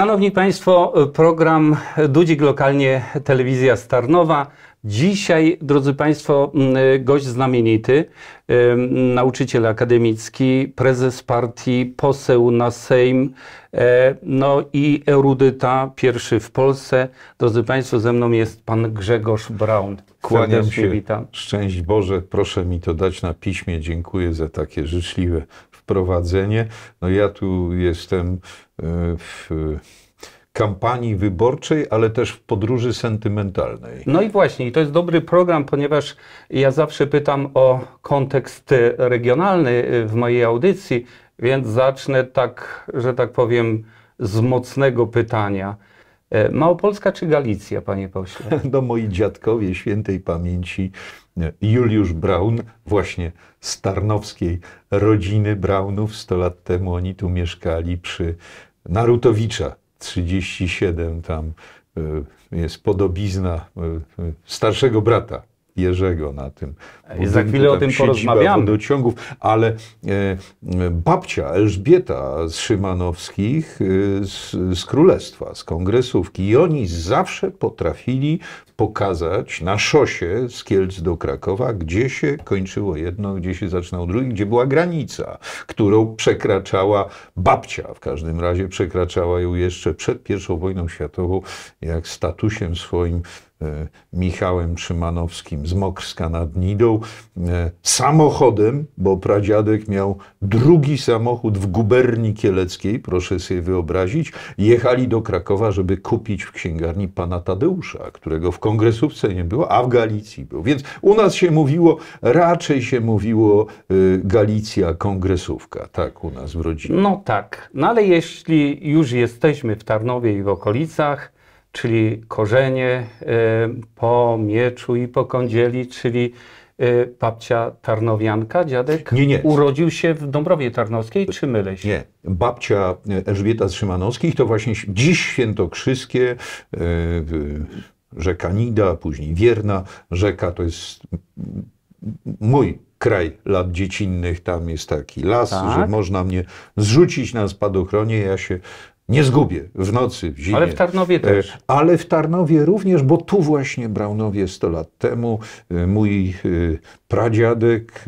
Szanowni Państwo, program Dudzik Lokalnie, telewizja Starnowa. Dzisiaj, drodzy Państwo, mm, gość znamienity, nauczyciel akademicki, prezes partii, poseł na Sejm, e, no i erudyta, pierwszy w Polsce. Drodzy Państwo, ze mną jest pan Grzegorz Braun. Kłaniam Serdecznie się, witam. szczęść Boże, proszę mi to dać na piśmie. Dziękuję za takie życzliwe wprowadzenie. No ja tu jestem e, w kampanii wyborczej, ale też w podróży sentymentalnej. No i właśnie, i to jest dobry program, ponieważ ja zawsze pytam o kontekst regionalny e, w mojej audycji, więc zacznę tak, że tak powiem, z mocnego pytania. E, Małopolska czy Galicja, panie pośle? No moi dziadkowie świętej pamięci e, Juliusz Braun, właśnie z Tarnowskiej rodziny Braunów, 100 lat temu oni tu mieszkali przy Narutowicza 37, tam e, jest podobizna starszego brata Jerzego na tym. Budynku, Za chwilę tak o tym porozmawiamy. Dociągów, ale e, babcia Elżbieta z Szymanowskich, e, z, z, Królestwa, z Kongresówki, i oni zawsze potrafili pokazać na szosie z Kielc do Krakowa, gdzie się kończyło jedno, gdzie się zaczynał drugi, gdzie była granica, którą przekraczała babcia, w każdym razie przekraczała ją jeszcze przed I wojną światową, jak statusem swoim E, Michałem Szymanowskim z Mokrska nad Nidą, e, samochodem, bo pradziadek miał drugi samochód w guberni kieleckiej, proszę sobie wyobrazić, jechali do Krakowa, żeby kupić w księgarni pana Tadeusza, którego w kongresówce nie było, a w Galicji był. Więc u nas się mówiło, raczej się mówiło e, Galicja kongresówka, tak u nas w rodzinie. No tak, no ale jeśli już jesteśmy w Tarnowie i w okolicach, czyli korzenie e, po mieczu i po kądzieli, czyli e, babcia tarnowianka, dziadek nie, nie. urodził się w Dąbrowie Tarnowskiej, czy mylę się? Nie. Babcia Elżbieta z Szymanowskich to właśnie dziś świętokrzyskie, e, rzeka Nida, później Wierna rzeka, to jest mój kraj lat dziecinnych, tam jest taki las, tak. że można mnie zrzucić na spadochronie, ja się nie zgubię w nocy, w zimie. Ale w Tarnowie e, też. Ale w Tarnowie również, bo tu właśnie Braunowie 100 lat temu e, mój e, pradziadek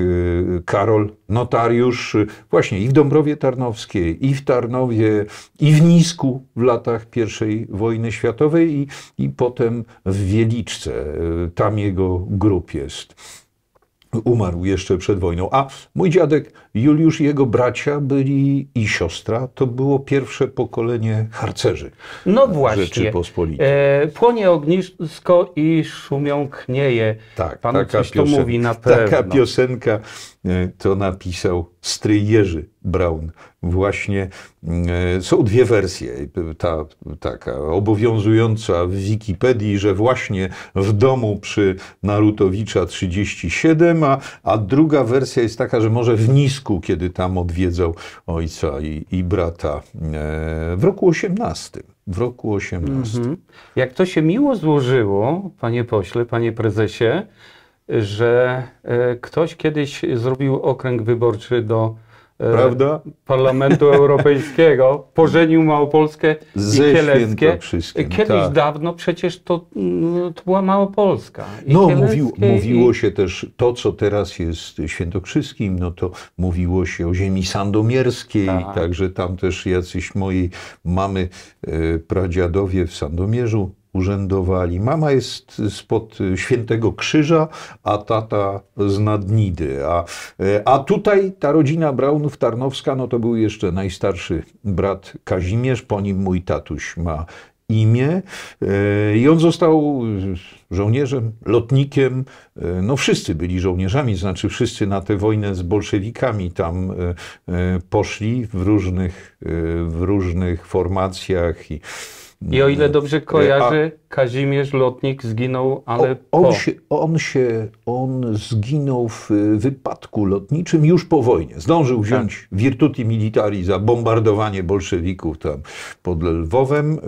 Karol, notariusz, właśnie i w Dąbrowie Tarnowskiej, i w Tarnowie, i w Nisku w latach I wojny światowej, i, i potem w Wieliczce. Tam jego grup jest umarł jeszcze przed wojną. A mój dziadek Juliusz i jego bracia byli i siostra. To było pierwsze pokolenie harcerzy no właśnie. Rzeczypospolitej. E, płonie ognisko i szumią knieje. Tak, Pan taka coś piosenka, mówi na pewno. Taka piosenka e, to napisał stryj Jerzy Brown właśnie. E, są dwie wersje. Ta taka obowiązująca w Wikipedii, że właśnie w domu przy Narutowicza 37, a, a druga wersja jest taka, że może w Nisku, kiedy tam odwiedzał ojca i, i brata e, w roku 18 w roku 18. Mhm. Jak to się miło złożyło, panie pośle, panie prezesie, że e, ktoś kiedyś zrobił okręg wyborczy do E, Prawda? Parlamentu Europejskiego, pożenił Małopolskę Ze i Kieleckie. Kiedyś tak. dawno przecież to, mm, to była Małopolska. I no, mówił, mówiło się też to, co teraz jest świętokrzyskim, no to mówiło się o ziemi sandomierskiej, tak. także tam też jacyś moi mamy, e, pradziadowie w Sandomierzu urzędowali. Mama jest spod Świętego Krzyża, a tata z Nadnidy. A, a tutaj ta rodzina Braunów Tarnowska, no to był jeszcze najstarszy brat Kazimierz, po nim mój tatuś ma imię e, i on został żołnierzem, lotnikiem. E, no wszyscy byli żołnierzami, znaczy wszyscy na tę wojnę z bolszewikami tam e, poszli w różnych, w różnych formacjach i i o ile dobrze kojarzę, e, a... Kazimierz Lotnik zginął, ale o, on, po. Się, on się, on zginął w e, wypadku lotniczym już po wojnie. Zdążył tak. wziąć tak. virtuti militari za bombardowanie bolszewików tam pod Lwowem,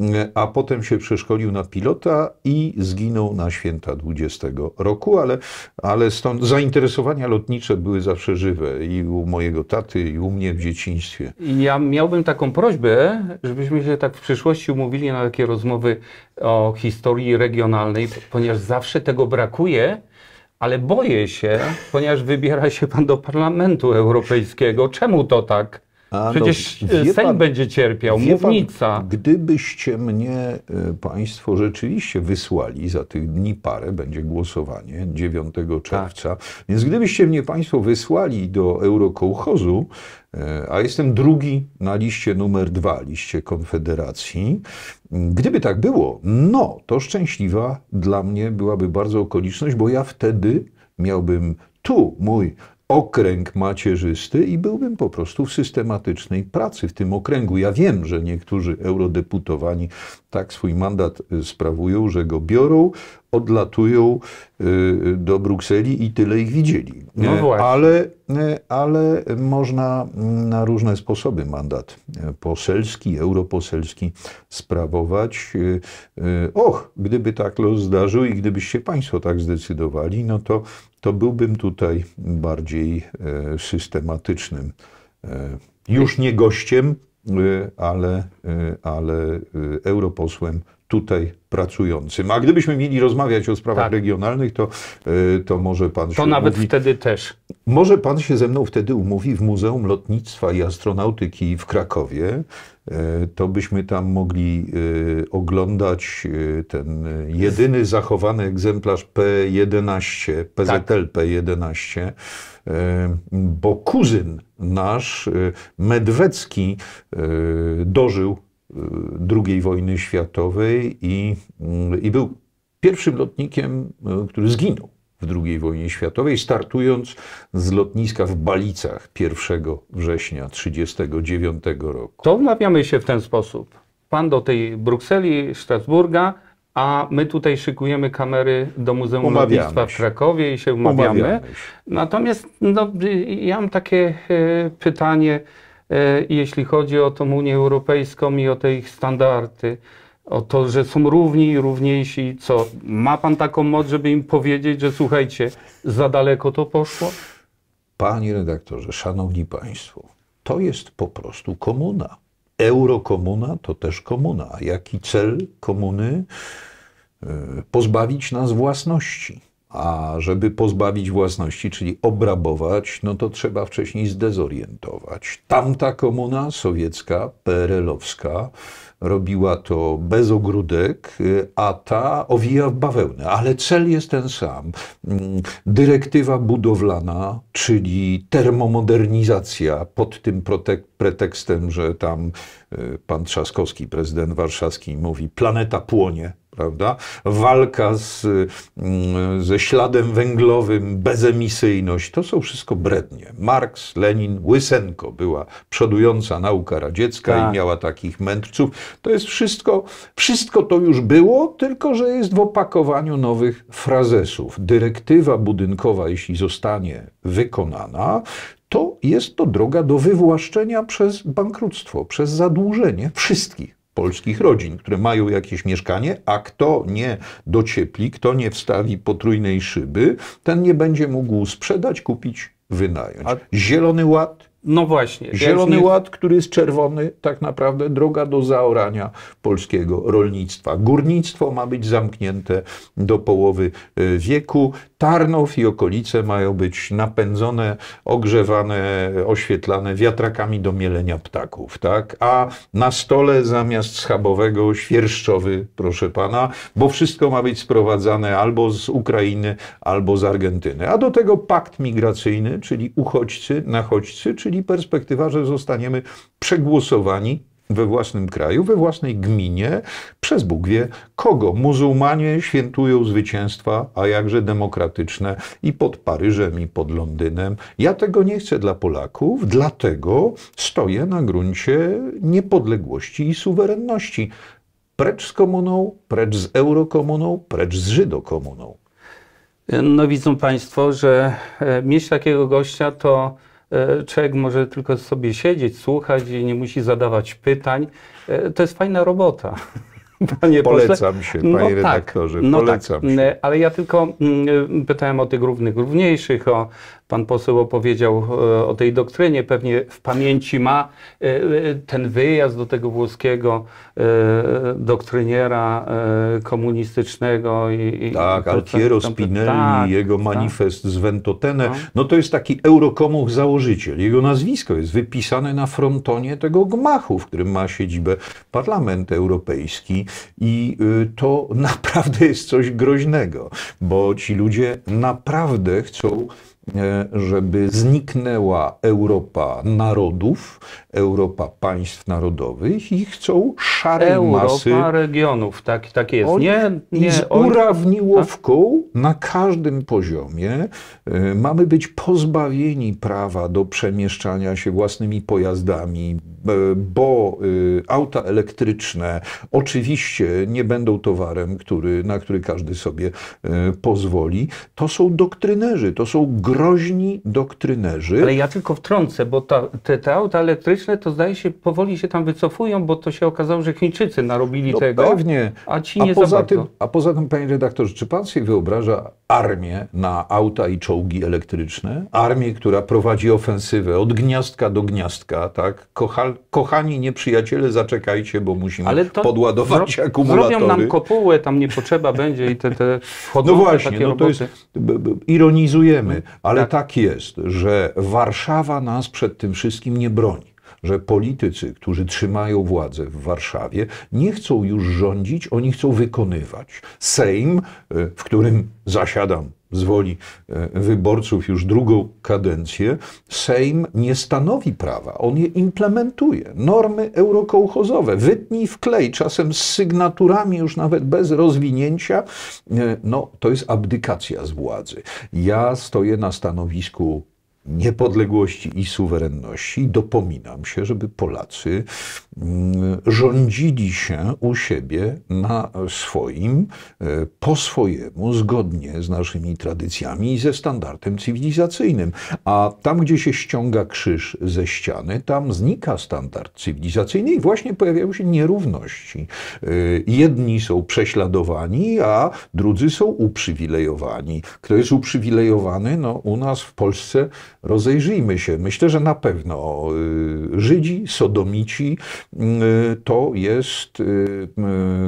e, a potem się przeszkolił na pilota i zginął na święta 20 roku, ale, ale stąd zainteresowania lotnicze były zawsze żywe i u mojego taty, i u mnie w dzieciństwie. Ja miałbym taką prośbę, żebyśmy się tak w przyszłości się umówili na takie rozmowy o historii regionalnej, ponieważ zawsze tego brakuje, ale boję się, ponieważ wybiera się pan do Parlamentu Europejskiego. Czemu to tak? A Przecież no, e, Sejm pan, będzie cierpiał, mównica. Pan, gdybyście mnie e, Państwo rzeczywiście wysłali za tych dni parę, będzie głosowanie 9 tak. czerwca, tak. więc gdybyście mnie Państwo wysłali do Eurokołchozu, e, a jestem drugi na liście numer dwa, liście Konfederacji. Gdyby tak było, no to szczęśliwa dla mnie byłaby bardzo okoliczność, bo ja wtedy miałbym tu mój okręg macierzysty i byłbym po prostu w systematycznej pracy w tym okręgu. Ja wiem, że niektórzy eurodeputowani tak swój mandat sprawują, że go biorą, odlatują y, do Brukseli i tyle ich widzieli. No e, właśnie. Ale, e, ale można mm, na różne sposoby mandat e, poselski, europoselski sprawować. Och, gdyby tak los zdarzył i gdybyście Państwo tak zdecydowali, no to, to byłbym tutaj bardziej systematycznym. Już nie gościem, ale, ale europosłem tutaj pracującym. A gdybyśmy mieli rozmawiać o sprawach tak. regionalnych, to, y, to może pan to się. To nawet umówi. wtedy też. Może pan się ze mną wtedy umówi w Muzeum Lotnictwa i Astronautyki w Krakowie. Y, to byśmy tam mogli y, oglądać ten jedyny zachowany egzemplarz P11, PZL tak. P11, bo kuzyn nasz, Medwecki, dożył Y, II wojny światowej i, mm, i był pierwszym lotnikiem, y, który zginął w II wojnie światowej, startując z lotniska w Balicach 1 września 1939 roku. To wmawiamy się w ten sposób. Pan do tej Brukseli, Strasburga, a my tutaj szykujemy kamery do Muzeum umawiamy Lotnictwa w Krakowie i się umawiamy. umawiamy się. Natomiast no, y, ja mam takie pytanie, E, jeśli chodzi o tą Unię Europejską i o te ich standardy. O to, że są równi i równiejsi. Co? Ma pan taką moc, żeby im powiedzieć, że słuchajcie, za daleko to poszło? Panie redaktorze, szanowni państwo, to jest po prostu komuna. Eurokomuna to też komuna. Jaki cel komuny? E, pozbawić nas własności. A żeby pozbawić własności, czyli obrabować, no to trzeba wcześniej zdezorientować. Tamta komuna sowiecka, PRL-owska, robiła to bez ogródek, a ta owija w bawełnę. Ale cel jest ten sam. Mm, dyrektywa budowlana, czyli termomodernizacja pod tym pretekstem, że tam y, pan Trzaskowski, prezydent warszawski, mówi: planeta płonie prawda? Walka z, mm, ze śladem węglowym, bezemisyjność, to są wszystko brednie. Marks, Lenin, Łysenko była przodująca nauka radziecka tak. i miała takich mędrców. To jest wszystko, wszystko to już było, tylko że jest w opakowaniu nowych frazesów. Dyrektywa budynkowa, jeśli zostanie wykonana, to jest to droga do wywłaszczenia przez bankructwo, przez zadłużenie wszystkich polskich rodzin, które mają jakieś mieszkanie, a kto nie dociepli, kto nie wstawi potrójnej szyby, ten nie będzie mógł sprzedać, kupić, wynająć. A... Zielony Ład, no właśnie. Zielony nie... Ład, który jest czerwony, tak naprawdę droga do zaorania polskiego rolnictwa. Górnictwo ma być zamknięte do połowy e, wieku. Tarnów i okolice mają być napędzone, ogrzewane, oświetlane wiatrakami do mielenia ptaków, tak? A na stole zamiast schabowego świerszczowy, proszę pana, bo wszystko ma być sprowadzane albo z Ukrainy, albo z Argentyny. A do tego pakt migracyjny, czyli uchodźcy, nachodźcy, czyli perspektywa, że zostaniemy przegłosowani we własnym kraju, we własnej gminie, przez Bóg wie kogo. Muzułmanie świętują zwycięstwa, a jakże demokratyczne i pod Paryżem, i pod Londynem. Ja tego nie chcę dla Polaków, dlatego stoję na gruncie niepodległości i suwerenności. Precz z komuną, precz z eurokomuną, precz z żydokomuną. No widzą Państwo, że e, mieć takiego gościa to E, człowiek może tylko sobie siedzieć, słuchać i nie musi zadawać pytań. E, to jest fajna robota. Panie polecam pośle. się, no panie no redaktorze, tak, no tak. się. E, ale ja tylko mm, pytałem o tych równych, równiejszych, o Pan poseł opowiedział e, o tej doktrynie, pewnie w pamięci ma e, e, ten wyjazd do tego włoskiego doktryniera komunistycznego. I, tak, Altiero Spinelli, tak, jego tak. manifest tak. z Ventotene. No. no to jest taki eurokomuch założyciel. Jego nazwisko jest wypisane na frontonie tego gmachu, w którym ma siedzibę Parlament Europejski i y, to naprawdę jest coś groźnego, bo ci ludzie naprawdę chcą E, żeby zniknęła Europa narodów, Europa państw narodowych i chcą szarej Europa masy. Europa regionów, tak, tak jest. On, nie, nie, urawniłowką na każdym poziomie. E, mamy być pozbawieni prawa do przemieszczania się własnymi pojazdami, e, bo auta elektryczne oczywiście nie będą towarem, który, na który każdy sobie pozwoli. To są doktrynerzy, to są grupy groźni doktrynerzy. Ale ja tylko wtrącę, bo ta, te, te, auta elektryczne to zdaje się powoli się tam wycofują, bo to się okazało, że Chińczycy narobili no tego. Pewnie. A ci nie a poza tym, A poza tym, panie redaktorze, czy pan sobie wyobraża armię na auta i czołgi elektryczne? Armię, która prowadzi ofensywę od gniazdka do gniazdka, tak? Kocha, kochani nieprzyjaciele, zaczekajcie, bo musimy Ale to podładować zro, akumulatory. Zrobią nam kopułę, tam nie potrzeba będzie i te, te No właśnie, no to roboty. jest, ironizujemy. Ale tak. tak jest, że Warszawa nas przed tym wszystkim nie broni. Że politycy, którzy trzymają władzę w Warszawie, nie chcą już rządzić, oni chcą wykonywać. Sejm, y, w którym zasiadam z woli e, wyborców już drugą kadencję, Sejm nie stanowi prawa, on je implementuje. Normy eurokołchozowe, wytnij klej, czasem z sygnaturami już nawet bez rozwinięcia, e, no to jest abdykacja z władzy. Ja stoję na stanowisku niepodległości i suwerenności, dopominam się, żeby Polacy mm, rządzili się u siebie na swoim, e, po swojemu, zgodnie z naszymi tradycjami i ze standardem cywilizacyjnym. A tam, gdzie się ściąga krzyż ze ściany, tam znika standard cywilizacyjny i właśnie pojawiają się nierówności. E, jedni są prześladowani, a drudzy są uprzywilejowani. Kto jest uprzywilejowany? No, u nas w Polsce Rozejrzyjmy się. Myślę, że na pewno y, Żydzi, Sodomici y, to jest y,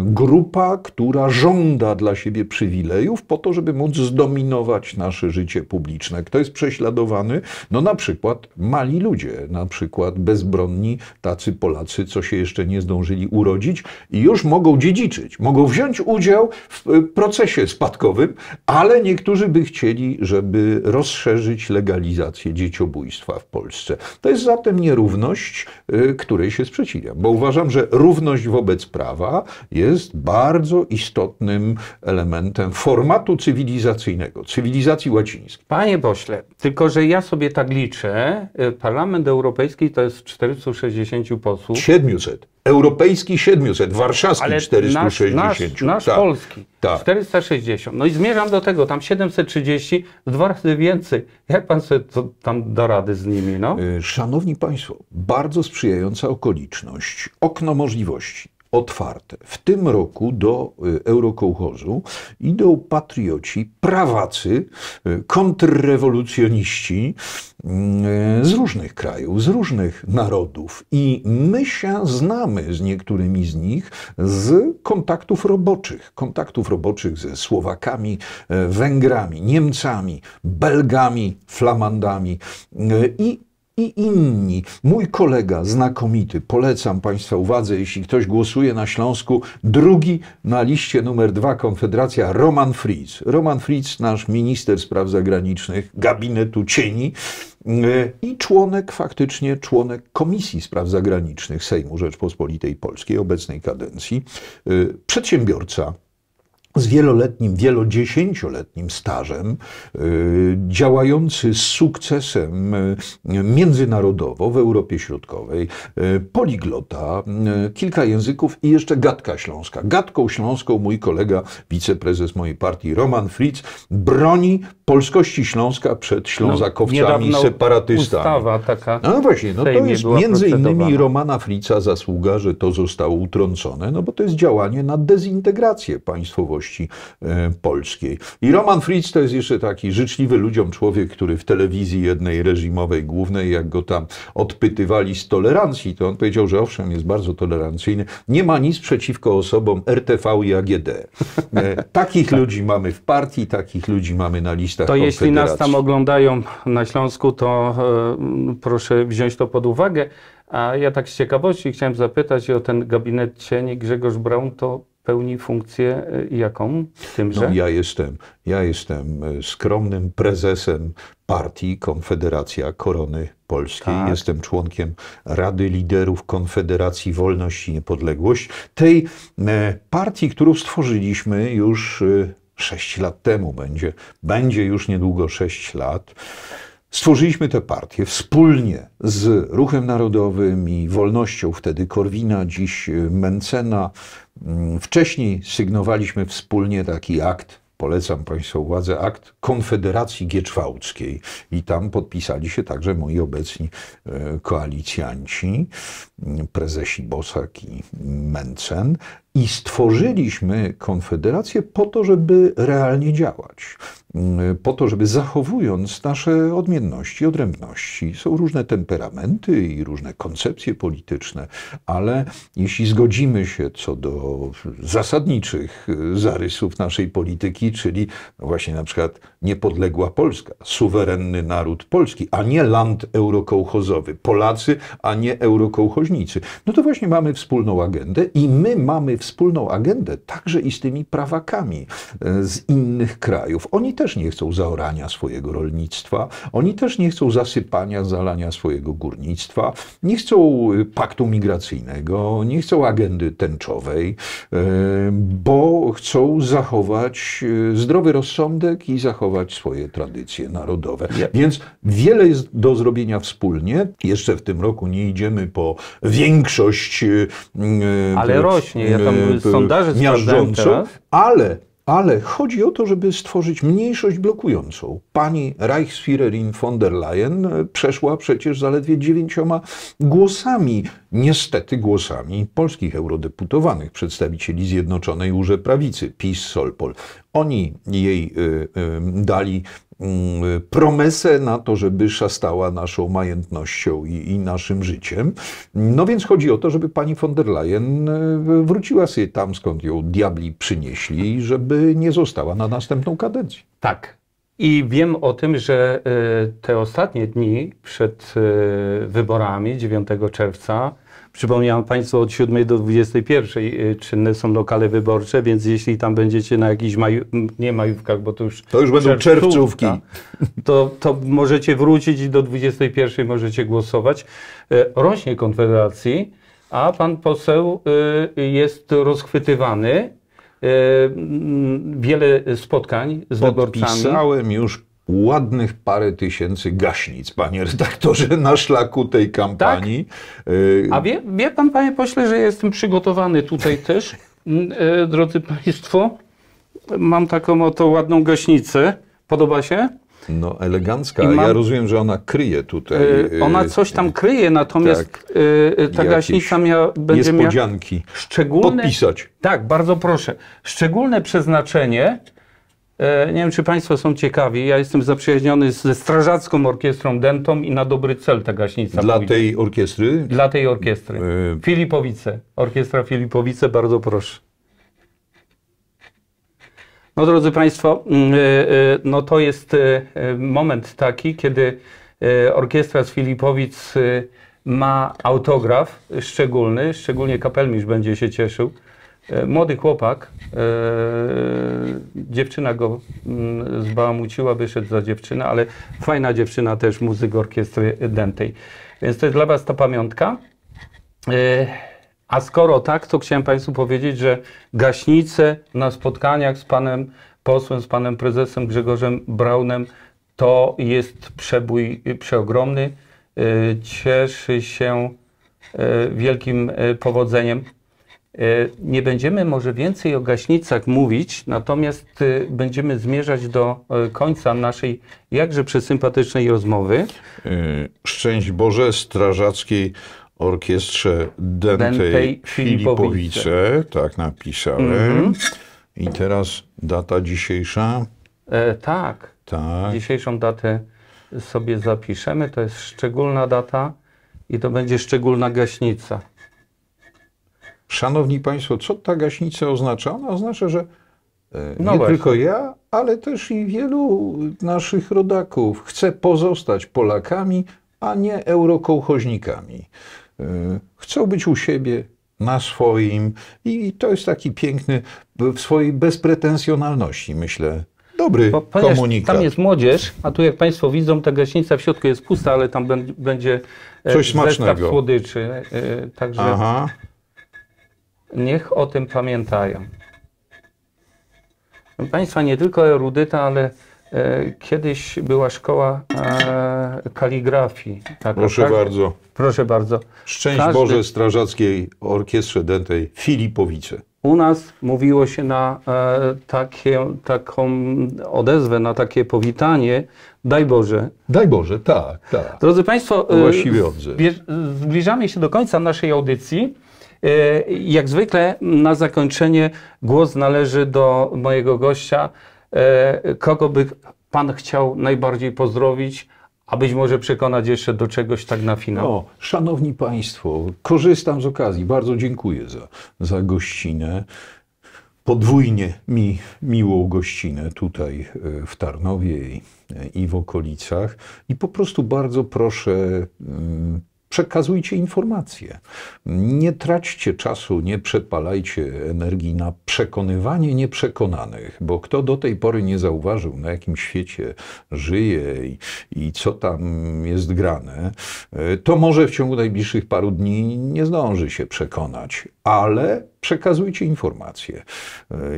grupa, która żąda dla siebie przywilejów po to, żeby móc zdominować nasze życie publiczne. Kto jest prześladowany? No na przykład mali ludzie, na przykład bezbronni tacy Polacy, co się jeszcze nie zdążyli urodzić i już mogą dziedziczyć, mogą wziąć udział w procesie spadkowym, ale niektórzy by chcieli, żeby rozszerzyć legalizację dzieciobójstwa w Polsce. To jest zatem nierówność, y, której się sprzeciwiam, bo uważam, że równość wobec prawa jest bardzo istotnym elementem formatu cywilizacyjnego, cywilizacji łacińskiej. Panie pośle, tylko że ja sobie tak liczę, y, Parlament Europejski to jest 460 posłów. 700. Europejski 700, warszawski Ale 460. Nasz, nasz, tak, polski tak. 460. No i zmierzam do tego, tam 730, dwa razy więcej. Jak pan sobie to tam da rady z nimi? No? Y, szanowni Państwo, bardzo sprzyjająca okoliczność, okno możliwości otwarte. W tym roku do y, Eurokołchozu idą patrioci, prawacy, y, kontrrewolucjoniści y, z różnych krajów, z różnych narodów. I my się znamy z niektórymi z nich z kontaktów roboczych. Kontaktów roboczych ze Słowakami, e, Węgrami, Niemcami, Belgami, Flamandami. I i inni. Mój kolega znakomity, polecam Państwa uwadze, jeśli ktoś głosuje na Śląsku, drugi na liście numer dwa Konfederacja Roman Fritz. Roman Fritz, nasz minister spraw zagranicznych, gabinetu cieni y, i członek, faktycznie członek Komisji Spraw Zagranicznych Sejmu Rzeczpospolitej Polskiej obecnej kadencji, y, przedsiębiorca, z wieloletnim, wielodziesięcioletnim stażem, y, działający z sukcesem y, międzynarodowo w Europie Środkowej, y, poliglota, kilka języków i jeszcze gadka śląska. Gadką śląską mój kolega, wiceprezes mojej partii Roman Fritz broni polskości Śląska przed ślązakowcami no, separatystami. Ustawa taka no właśnie, no to jest między innymi Romana Fritza zasługa, że to zostało utrącone, no bo to jest działanie na dezintegrację państwowości E, polskiej. I Roman Fritz to jest jeszcze taki życzliwy ludziom człowiek, który w telewizji jednej reżimowej głównej, jak go tam odpytywali z tolerancji, to on powiedział, że owszem, jest bardzo tolerancyjny, nie ma nic przeciwko osobom RTV i AGD. E, takich ludzi mamy w partii, takich ludzi mamy na listach To jeśli nas tam oglądają na Śląsku, to e, proszę wziąć to pod uwagę. A ja tak z ciekawości chciałem zapytać o ten gabinet cieni Grzegorz Braun, to pełni funkcję y, jaką? Tymże? No, ja jestem, ja jestem y, skromnym prezesem partii Konfederacja Korony Polskiej. Tak. Jestem członkiem Rady Liderów Konfederacji Wolność i Niepodległość. Tej y, partii, którą stworzyliśmy już 6 lat temu będzie. Będzie już niedługo 6 lat. Stworzyliśmy tę partię wspólnie z Ruchem Narodowym i Wolnością, wtedy Korwina, dziś e, Mencena. Mm, wcześniej sygnowaliśmy wspólnie taki akt, polecam Państwu władzę, akt Konfederacji Gieczwałckiej i tam podpisali się także moi obecni e, koalicjanci, mm, prezesi Bosak i Mencen. I stworzyliśmy konfederację po to, żeby realnie działać, mm, po to, żeby zachowując nasze odmienności, odrębności. Są różne temperamenty i różne koncepcje polityczne, ale jeśli zgodzimy się co do zasadniczych y, zarysów naszej polityki, czyli no właśnie na przykład niepodległa Polska, suwerenny naród polski, a nie land eurokołchozowy, Polacy, a nie eurokołchoźnicy, no to właśnie mamy wspólną agendę i my mamy w wspólną agendę także i z tymi prawakami e, z innych krajów. Oni też nie chcą zaorania swojego rolnictwa, oni też nie chcą zasypania, zalania swojego górnictwa, nie chcą e, paktu migracyjnego, nie chcą agendy tęczowej, e, bo chcą zachować zdrowy rozsądek i zachować swoje tradycje narodowe. Więc wiele jest do zrobienia wspólnie. Jeszcze w tym roku nie idziemy po większość. Ale rośnie. Ja tam Y, sondaże y, miażdżąco, ale, ale chodzi o to, żeby stworzyć mniejszość blokującą. Pani Reichsführerin von der Leyen y, przeszła przecież zaledwie dziewięcioma głosami, niestety głosami polskich eurodeputowanych, przedstawicieli Zjednoczonej Urze Prawicy, PiS, Solpol. Oni jej y, y, dali Mm, promesę na to, żeby szastała naszą majątnością i, i, naszym życiem. No więc chodzi o to, żeby pani von der Leyen e, wróciła sobie tam, skąd ją diabli przynieśli, żeby nie została na następną kadencję. Tak. I wiem o tym, że e, te ostatnie dni przed e, wyborami 9 czerwca Przypomniałam Państwu, od 7 do 21 y, czynne są lokale wyborcze, więc jeśli tam będziecie na jakichś maju, nie majówkach, bo to już... To już będą czerwcówki. To, to możecie wrócić i do 21 możecie głosować. Y, rośnie Konfederacji, a pan poseł y, jest rozchwytywany wiele spotkań z Podpisałem wyborcami. Podpisałem już ładnych parę tysięcy gaśnic, panie redaktorze, na szlaku tej kampanii. Tak? A wie, wie pan, panie pośle, że jestem przygotowany tutaj też, e, drodzy państwo. Mam taką oto ładną gaśnicę. Podoba się? No, elegancka. Mam, ja rozumiem, że ona kryje tutaj. E, e, ona coś tam kryje, natomiast tak, ta gaśnica mia, będzie niespodzianki. miała Podpisać. Tak, bardzo proszę. Szczególne przeznaczenie E, nie wiem, czy Państwo są ciekawi. Ja jestem zaprzyjaźniony ze Strażacką Orkiestrą Dentą i na dobry cel ta gaśnica. Dla tej orkiestry? Dla tej orkiestry. E, Filipowice. Orkiestra Filipowice, bardzo proszę. No drodzy Państwo, mm, e, no to jest moment taki, kiedy orkiestra z Filipowic ma autograf szczególny, szczególnie kapelmistrz będzie się cieszył. E, młody chłopak, e, dziewczyna go mm, zbałamuciła, wyszedł za dziewczynę, ale fajna dziewczyna też, muzyk orkiestry dętej. Więc to jest dla Was ta pamiątka. E, a skoro tak, to chciałem Państwu powiedzieć, że gaśnice na spotkaniach z Panem posłem, z Panem Prezesem Grzegorzem Braunem to jest przebój przeogromny. Cieszy się wielkim powodzeniem. E, nie będziemy może więcej o gaśnicach mówić, natomiast e, będziemy zmierzać do e, końca naszej jakże przesympatycznej rozmowy. Szczęść Boże Strażackiej Orkiestrze Dętej, Dętej Filipowice. Filipowice. tak napisałem. Mm -hmm. I teraz data dzisiejsza? E, tak. tak. Dzisiejszą datę sobie zapiszemy. To jest szczególna data i to będzie szczególna gaśnica. Szanowni Państwo, co ta gaśnica oznacza? Ona oznacza, że e, no nie tylko ja, ale też i wielu naszych rodaków chce pozostać Polakami, a nie eurokołchoźnikami. E, chcą być u siebie, na swoim i to jest taki piękny, w swojej bezpretensjonalności, myślę, dobry komunikat. Tam jest młodzież, a tu jak Państwo widzą, ta gaśnica w środku jest pusta, ale tam będzie e, Coś smacznego. słodyczy. Także Aha. Niech o tym pamiętają. Proszę Państwa, nie tylko erudyta, ale e, kiedyś była szkoła e, kaligrafii. Taka, proszę tak? bardzo. Proszę bardzo. Szczęść Każdy... Boże Strażackiej Orkiestrze Dętej Filipowice. U nas mówiło się na e, takie, taką odezwę, na takie powitanie, daj Boże. Daj Boże, tak, tak. Drodzy Państwo, e, Właściwie zbliżamy się do końca naszej audycji. E, jak zwykle na zakończenie głos należy do mojego gościa. E, kogo by Pan chciał najbardziej pozdrowić? a być może przekonać jeszcze do czegoś tak na finał. O, szanowni Państwo, korzystam z okazji. Bardzo dziękuję za, za gościnę. Podwójnie mi miłą gościnę tutaj e, w Tarnowie i, i w okolicach. I po prostu bardzo proszę. Yy, przekazujcie informacje. Nie traćcie czasu, nie przepalajcie energii na przekonywanie nieprzekonanych, bo kto do tej pory nie zauważył, na jakim świecie żyje i, i co tam jest grane, to może w ciągu najbliższych paru dni nie zdąży się przekonać, ale przekazujcie informacje.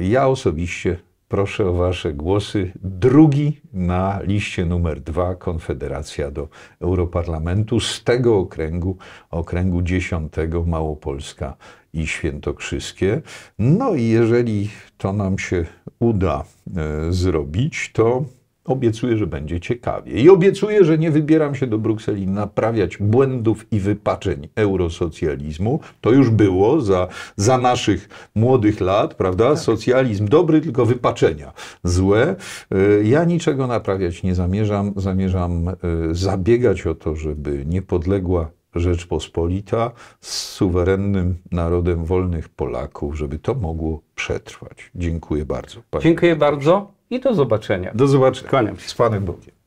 Ja osobiście Proszę o Wasze głosy. Drugi na liście numer dwa Konfederacja do Europarlamentu z tego okręgu, okręgu dziesiątego Małopolska i Świętokrzyskie. No i jeżeli to nam się uda e, zrobić, to Obiecuję, że będzie ciekawie. I obiecuję, że nie wybieram się do Brukseli naprawiać błędów i wypaczeń eurosocjalizmu. To już było za, za naszych młodych lat, prawda? Tak. Socjalizm dobry, tylko wypaczenia złe. Y, ja niczego naprawiać nie zamierzam. Zamierzam y, zabiegać o to, żeby niepodległa Rzeczpospolita z suwerennym narodem wolnych Polaków, żeby to mogło przetrwać. Dziękuję bardzo. Dziękuję bardzo i do zobaczenia. Do zobaczenia. Kłaniam się. Z Panem Bogiem.